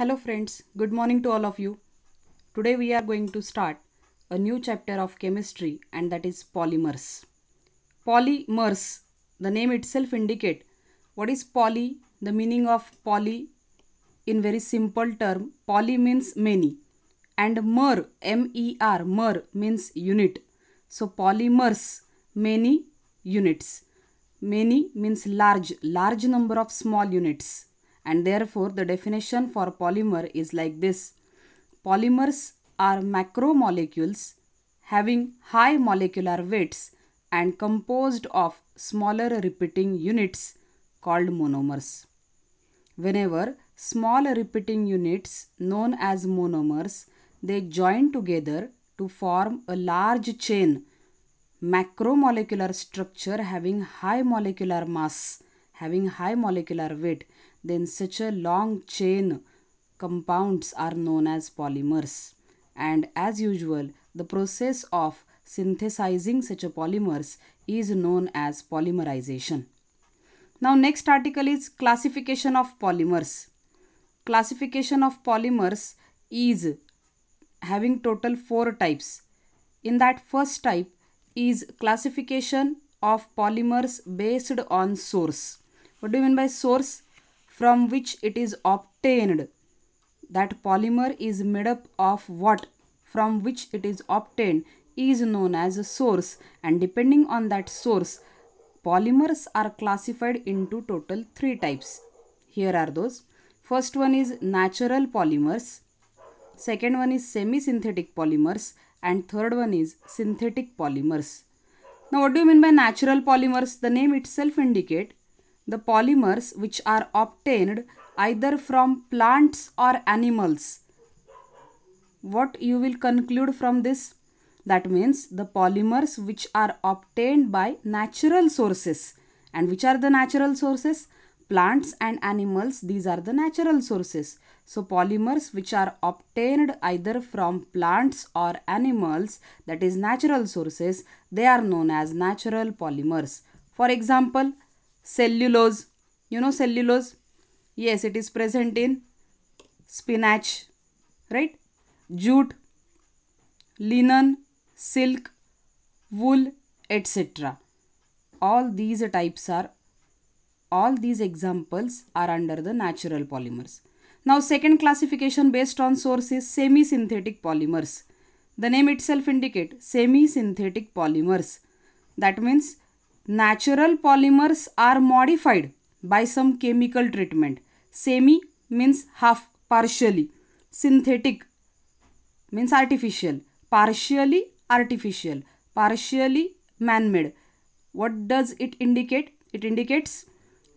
Hello friends, good morning to all of you. Today we are going to start a new chapter of chemistry and that is polymers. Polymers, the name itself indicate what is poly, the meaning of poly in very simple term, poly means many and mer, M-E-R, mer means unit. So polymers, many units. Many means large, large number of small units and therefore the definition for polymer is like this. Polymers are macromolecules having high molecular weights and composed of smaller repeating units called monomers. Whenever small repeating units known as monomers, they join together to form a large chain macromolecular structure having high molecular mass having high molecular weight then such a long chain compounds are known as polymers. And as usual, the process of synthesizing such a polymers is known as polymerization. Now next article is classification of polymers. Classification of polymers is having total four types. In that first type is classification of polymers based on source. What do you mean by source? from which it is obtained. That polymer is made up of what from which it is obtained is known as a source and depending on that source, polymers are classified into total three types. Here are those. First one is natural polymers, second one is semi-synthetic polymers and third one is synthetic polymers. Now what do you mean by natural polymers? The name itself indicate the polymers which are obtained either from plants or animals. What you will conclude from this? That means the polymers which are obtained by natural sources. And which are the natural sources? Plants and animals, these are the natural sources. So polymers which are obtained either from plants or animals, that is natural sources, they are known as natural polymers. For example, cellulose you know cellulose yes it is present in spinach right jute linen silk wool etc all these types are all these examples are under the natural polymers now second classification based on source is semi-synthetic polymers the name itself indicate semi-synthetic polymers that means Natural polymers are modified by some chemical treatment. Semi means half, partially. Synthetic means artificial. Partially artificial. Partially man-made. What does it indicate? It indicates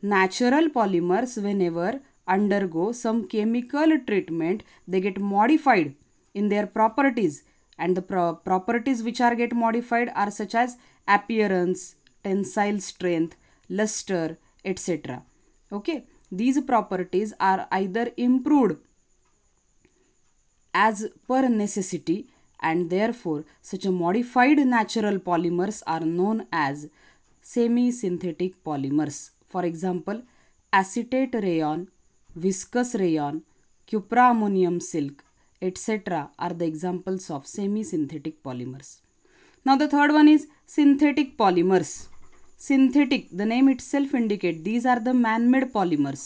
natural polymers whenever undergo some chemical treatment they get modified in their properties and the pro properties which are get modified are such as appearance tensile strength, luster, etc. Okay, these properties are either improved as per necessity and therefore such a modified natural polymers are known as semi-synthetic polymers. For example, acetate rayon, viscous rayon, cupra-ammonium silk, etc. are the examples of semi-synthetic polymers. Now the third one is synthetic polymers. Synthetic, the name itself indicate these are the man-made polymers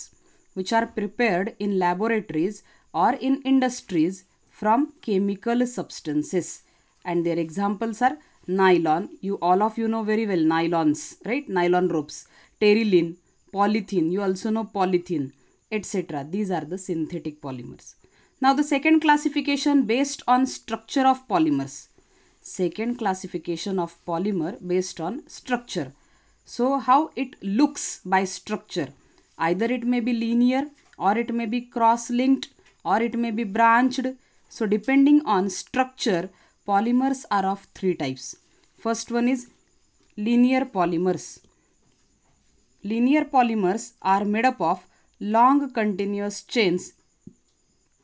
which are prepared in laboratories or in industries from chemical substances. And their examples are nylon, you all of you know very well nylons, right? Nylon ropes, terylene, polythene, you also know polythene, etc. These are the synthetic polymers. Now the second classification based on structure of polymers. Second classification of polymer based on structure so how it looks by structure. Either it may be linear or it may be cross-linked or it may be branched. So depending on structure, polymers are of three types. First one is linear polymers. Linear polymers are made up of long continuous chains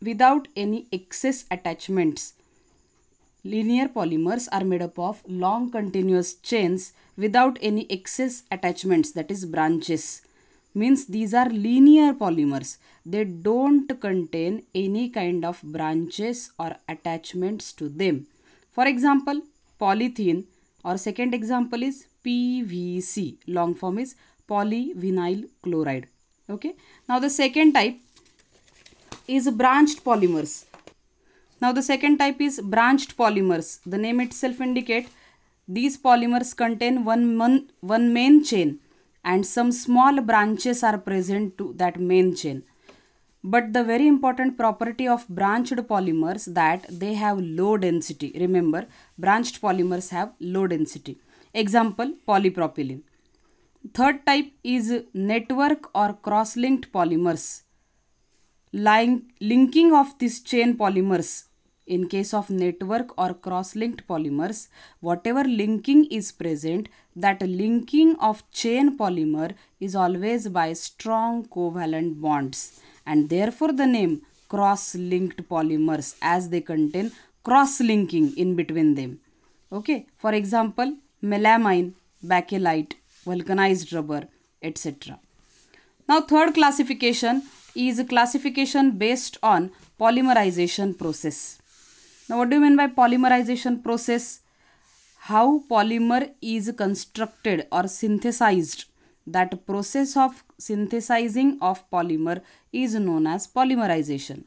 without any excess attachments. Linear polymers are made up of long continuous chains without any excess attachments that is branches means these are linear polymers they don't contain any kind of branches or attachments to them for example polythene or second example is pvc long form is polyvinyl chloride okay now the second type is branched polymers now the second type is branched polymers the name itself indicate these polymers contain one, mon, one main chain and some small branches are present to that main chain. But the very important property of branched polymers that they have low density. Remember, branched polymers have low density. Example, polypropylene. Third type is network or cross-linked polymers. linking of these chain polymers in case of network or cross-linked polymers, whatever linking is present, that linking of chain polymer is always by strong covalent bonds. And therefore the name cross-linked polymers as they contain cross-linking in between them. Okay, for example, melamine, bakelite, vulcanized rubber, etc. Now third classification is a classification based on polymerization process. Now what do you mean by polymerization process? How polymer is constructed or synthesized. That process of synthesizing of polymer is known as polymerization.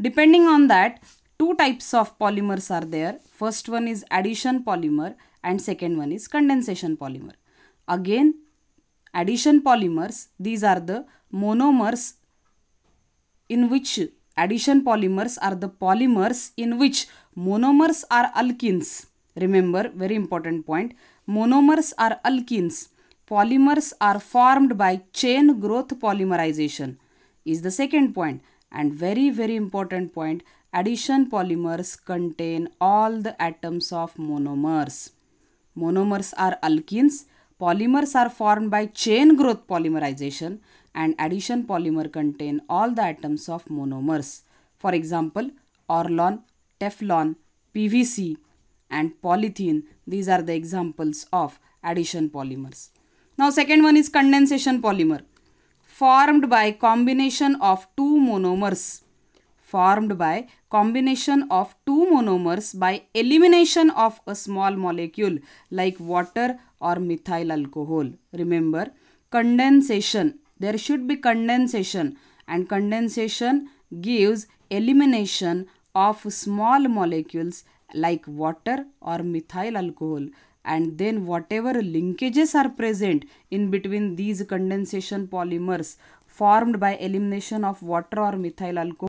Depending on that, two types of polymers are there. First one is addition polymer and second one is condensation polymer. Again, addition polymers, these are the monomers in which addition polymers are the polymers in which monomers are alkenes. Remember, very important point, monomers are alkenes. Polymers are formed by chain growth polymerization is the second point. And very, very important point, addition polymers contain all the atoms of monomers. Monomers are alkenes. Polymers are formed by chain growth polymerization and addition polymer contain all the atoms of monomers. For example, Orlon, Teflon, PVC and polythene. These are the examples of addition polymers. Now second one is condensation polymer formed by combination of two monomers formed by combination of two monomers by elimination of a small molecule like water or methyl alcohol. Remember condensation there should be condensation and condensation gives elimination of small molecules like water or methyl alcohol and then whatever linkages are present in between these condensation polymers formed by elimination of water or methyl alcohol